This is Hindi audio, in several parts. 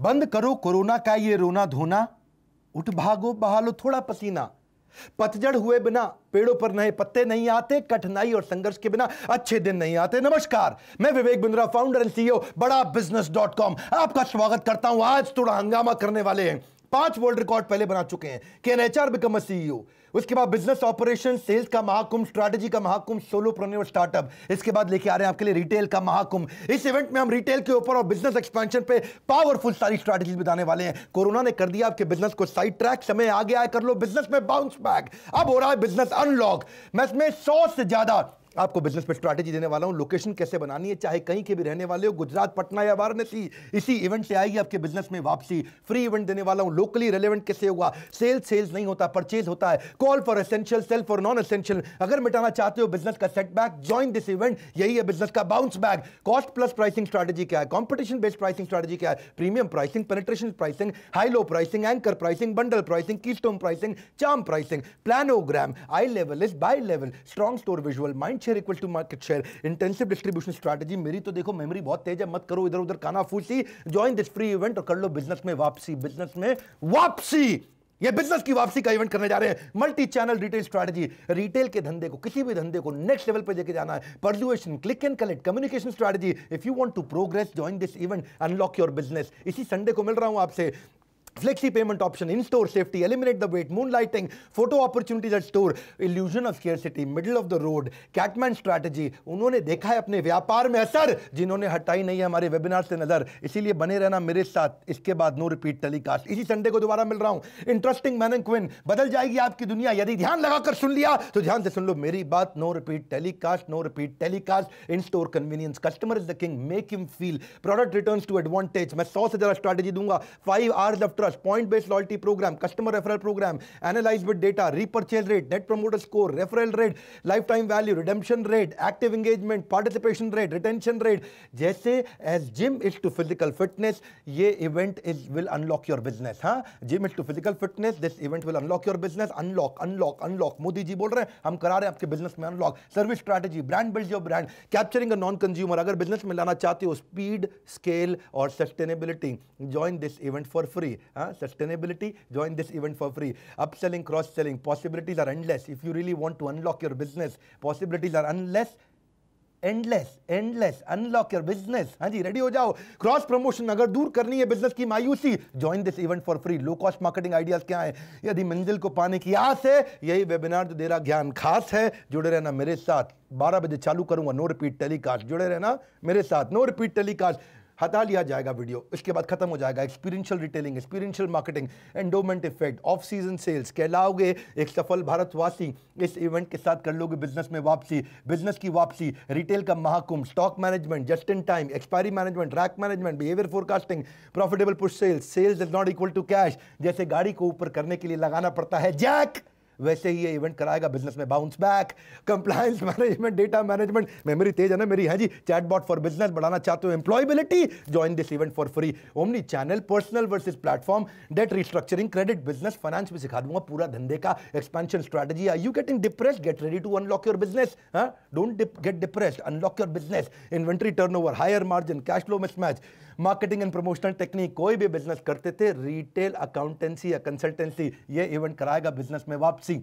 बंद करो कोरोना का ये रोना धोना उठ भागो बहालो थोड़ा पसीना पतझड़ हुए बिना पेड़ों पर नए पत्ते नहीं आते कठिनाई और संघर्ष के बिना अच्छे दिन नहीं आते नमस्कार मैं Vivek Bindra founder and CEO Bada business dot com आपका स्वागत करता हूं आज थोड़ा हंगामा करने वाले हैं पांच वर्ल्ड रिकॉर्ड पहले बना चुके हैं N H R become a CEO उसके बाद बिजनेस ऑपरेशन सेल्स का महाकुंभ स्ट्रैटेजी का महाकुंभ सोलो प्रोन्योर स्टार्टअप इसके बाद लेके आ रहे हैं आपके लिए रिटेल का महाकुंभ इस इवेंट में हम रिटेल के ऊपर और बिजनेस एक्सपेंशन पे पावरफुल सारी स्ट्रेटेजी बताने वाले हैं कोरोना ने कर दिया आपके बिजनेस को साइड ट्रैक समय आ गया है कर लो बिजनेस में बाउंस बैक अब हो रहा है बिजनेस अनलॉक मैं इसमें सौ से ज्यादा आपको बिजनेस पे स्ट्रैटेजी देने वाला हूँ लोकेशन कैसे बनानी है चाहे कहीं के भी रहने वाले हो गुजरात पटना या वाराणसी इसी इवेंट से आएगी आपके बिजनेस में वापसी फ्री इवेंट देने वाला हूँ लोकली रेलिवेंट कैसे होगा सेल सेल्स नहीं होता परचेज होता है call for essential sale for non essential अगर मिटाना चाहते हो बिजनेस का सेटबैक ज्वाइन दिस इवेंट यही है बिजनेस का bounce back cost plus pricing strategy क्या है कॉम्पिटिशन बेस्ड प्राइसिंग स्ट्रैटेजी क्या है premium pricing penetration pricing high low pricing anchor pricing bundle pricing की pricing charm pricing planogram eye level is buy level strong store visual mind market share equal to market share intensive distribution strategy मेरी तो देखो मेमोरी बहुत तेज है मत करो इधर उधर काना फूसी ज्वाइन दिस फ्री इवेंट और कर लो बिजनेस में वापसी बिजनेस में वापसी ये बिजनेस की वापसी का इवेंट करने जा रहे हैं multi channel retail strategy retail के धंधे को किसी भी धंधे को नेक्स्ट लेवल पर लेके जाना है persuasion click and collect communication strategy if you want to progress join this event unlock your business इसी संडे को मिल रहा हूं आपसे Flexi payment option, in-store safety, eliminate the lighting moonlighting, photo opportunities at store, illusion of scarcity, middle of the road, catman strategy उन्होंने देखा है अपने व्यापार में असर जिन्होंने हटाई नहीं है हमारे वेबिनार से नज़र इसीलिए बने रहना मेरे साथ इसके बाद नो रिपीट टेलीकास्ट इसी संडे को दोबारा मिल रहा हूं इंटरेस्टिंग मैन एंड क्विन बदल जाएगी आपकी दुनिया यदि ध्यान लगाकर सुन लिया तो ध्यान से सुन लो मेरी बात no repeat telecast no repeat telecast in store convenience customer is the king make him feel product return to advantage मैं सौ से ज़्यादा स्ट्रैटेजी दूंगा five hours after trust point based loyalty program customer referral program analyse with data repurchase rate net promoter score referral rate lifetime value redemption rate active engagement participation rate retention rate जैसे as gym is to physical fitness ये event is will unlock your business हाँ gym is to physical fitness this event will unlock your business unlock unlock unlock Modi ji बोल रहे हैं हम करा रहे हैं आपके बिजनेस में unlock service strategy brand build your brand capturing a non consumer अगर बिजनेस में लाना चाहते हो स्पीड स्केल और sustainability join this event for free हाँ, sustainability, join this event for free. Upselling, cross-selling, possibilities are endless. If you really want to unlock your business, possibilities are unless endless endless unlock your business हाँ जी रेडी हो जाओ क्रॉस प्रमोशन अगर दूर करनी है बिजनेस की मायूसी join this event for free low cost marketing ideas क्या है यदि मंजिल को पाने की आस है यही वेबिनार जो दे रहा ज्ञान खास है जुड़े रहना मेरे साथ 12 बजे चालू करूंगा नो रिपीट टेलीकास्ट जुड़े रहना मेरे साथ नो रिपीट टेलीकास्ट हटा लिया जाएगा वीडियो इसके बाद खत्म हो जाएगा experiential retailing experiential marketing endowment effect off season sales कहलाओगे एक सफल भारतवासी इस इवेंट के साथ कर लोगे बिजनेस में वापसी बिजनेस की वापसी रिटेल का महाकुंभ stock management just in time expiry management rack management behaviour forecasting profitable push sales sales is not equal to cash जैसे गाड़ी को ऊपर करने के लिए लगाना पड़ता है जैक वैसे ही ये इवेंट कराएगा बिजनेस में bounce back compliance management data management memory तेज है ना मेरी है हाँ जी चैटबॉट फॉर बिजनेस बढ़ाना चाहते हो employability join this event for free omni channel personal versus platform debt restructuring credit business finance भी सिखा दूंगा पूरा धंधे का expansion strategy are you getting depress get ready to unlock your business don't get depress unlock your business inventory turn higher margin cash flow mismatch marketing and promotional technique कोई भी बिजनेस करते थे रिटेल अकाउंटेंसी या कंसल्टेंसी ये इवेंट कराएगा बिजनेस में वापसी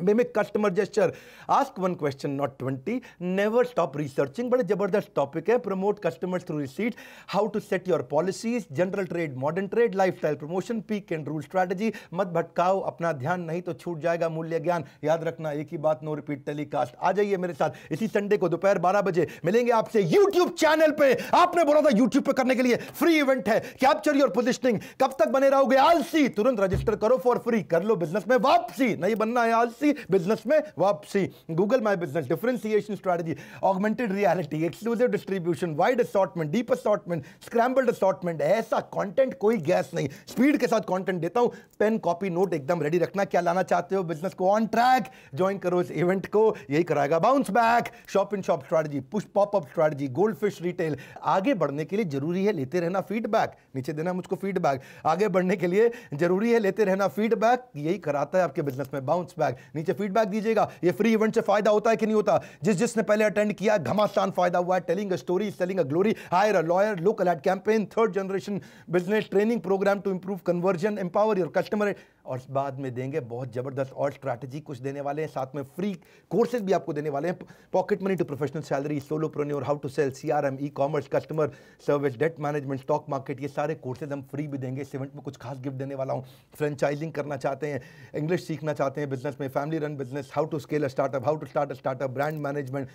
मे may customer gesture ask one question not twenty never stop researching बड़े जबरदस्त टॉपिक है promote customer through receipt how to set your policies general trade modern trade lifestyle promotion peak end rule strategy मत भटकाओ अपना ध्यान नहीं तो छूट जाएगा मूल्य ज्ञान याद रखना एक ही बात नो रिपीट टेलीकास्ट आ जाइए मेरे साथ इसी संडे को दोपहर बारह बजे मिलेंगे आपसे यूट्यूब चैनल पर आपने बोला था यूट्यूब पर करने के लिए फ्री इवेंट है कैप्चर योर पोजिशनिंग कब तक बने रहोगे आलसी तुरंत रजिस्टर करो फॉर फ्री कर लो बिजनेस में वापसी नहीं बनना है आलसी वापसी बिजनेस में वापसी Google my business differentiation strategy augmented reality exclusive distribution wide assortment deep assortment scrambled assortment ऐसा कॉन्टेंट कोई गैस नहीं स्पीड के साथ कॉन्टेंट देता हूँ पेन कॉपी नोट एकदम रेडी रखना क्या लाना चाहते हो बिजनेस को ऑन ट्रैक ज्वाइन करो इस इवेंट को यही कराएगा bounce back shop in shop strategy push pop up strategy gold fish retail आगे बढ़ने के लिए जरूरी है लेते रहना फीडबैक नीचे देना मुझको फीडबैक आगे बढ़ने के लिए जरूरी है लेते रहना फीडबैक यही कराता है आपके बिजनेस में बाउंस बैक नीचे फीडबैक दीजिएगा ये फ्री इवेंट से फायदा होता है कि नहीं होता जिस जिसने पहले अटेंड किया घमासान फायदा हुआ है telling a story telling a glory hire a lawyer local ad campaign third generation business training program to improve conversion empower your customer और बाद में देंगे बहुत ज़बरदस्त और स्ट्रैटेजी कुछ देने वाले हैं साथ में फ्री कोर्सेज भी आपको देने वाले हैं pocket money to professional salary solopreneur और how to sell C R M ecommerce customer service debt management stock market ये सारे कोर्सेज हम फ्री भी देंगे इस इवेंट में कुछ खास गिफ्ट देने वाला हूँ फ्रेंचाइजिंग करना चाहते हैं इंग्लिश सीखना चाहते हैं बिजनेस में family run business how to scale a startup how to start a startup brand management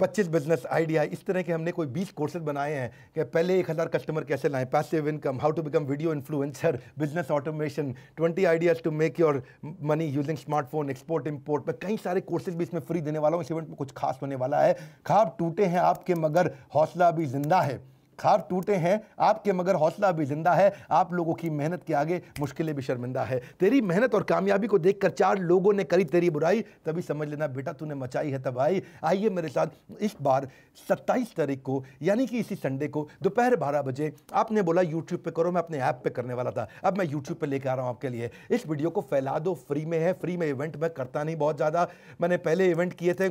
पच्चीस बिजनेस आइडिया इस तरह के हमने कोई बीस कोर्सेज बनाए हैं कि पहले एक हज़ार कस्टमर कैसे लाएं passive income how to become video influencer business automation twenty ideas to make your money using smartphone export import में कई सारे कोर्सेज भी इसमें फ्री देने वाला हूँ इस इवेंट में कुछ खास होने वाला है खाब टूटे हैं आपके मगर हौसला भी जिंदा है खार टूटे हैं आपके मगर हौसला भी जिंदा है आप लोगों की मेहनत के आगे मुश्किलें भी शर्मिंदा है तेरी मेहनत और कामयाबी को देखकर चार लोगों ने करी तेरी बुराई तभी समझ लेना बेटा तूने मचाई है तबाही आइए मेरे साथ इस बार सत्ताईस तारीख को यानी कि इसी संडे को दोपहर बारह बजे आपने बोला यूट्यूब पर करो मैं अपने ऐप पर करने वाला था अब मैं यूट्यूब पर लेकर आ रहा हूँ आपके लिए इस वीडियो को फैला दो फ्री में है फ्री में इवेंट मैं करता नहीं बहुत ज़्यादा मैंने पहले इवेंट किए थे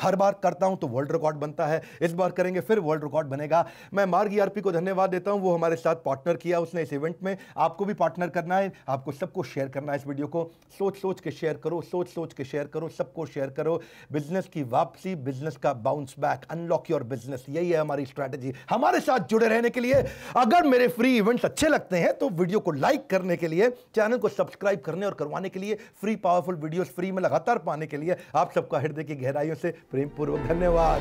हर बार करता हूं तो वर्ल्ड रिकॉर्ड बनता है इस बार करेंगे फिर वर्ल्ड रिकॉर्ड बनेगा मैं मार्ग आरपी e को धन्यवाद देता हूं वो हमारे साथ पार्टनर किया उसने इस इवेंट में आपको भी पार्टनर करना है आपको सबको शेयर करना है इस वीडियो को सोच सोच के शेयर करो सोच सोच के शेयर करो सबको शेयर करो बिजनेस की वापसी बिजनेस का bounce back unlock your business यही है हमारी स्ट्रैटेजी हमारे साथ जुड़े रहने के लिए अगर मेरे फ्री इवेंट्स अच्छे लगते हैं तो वीडियो को लाइक करने के लिए चैनल को सब्सक्राइब करने और करवाने के लिए फ्री पावरफुल वीडियोज फ्री में लगातार पाने के लिए आप सबका हृदय की गहराइयों से प्रेम पूर्वक धन्यवाद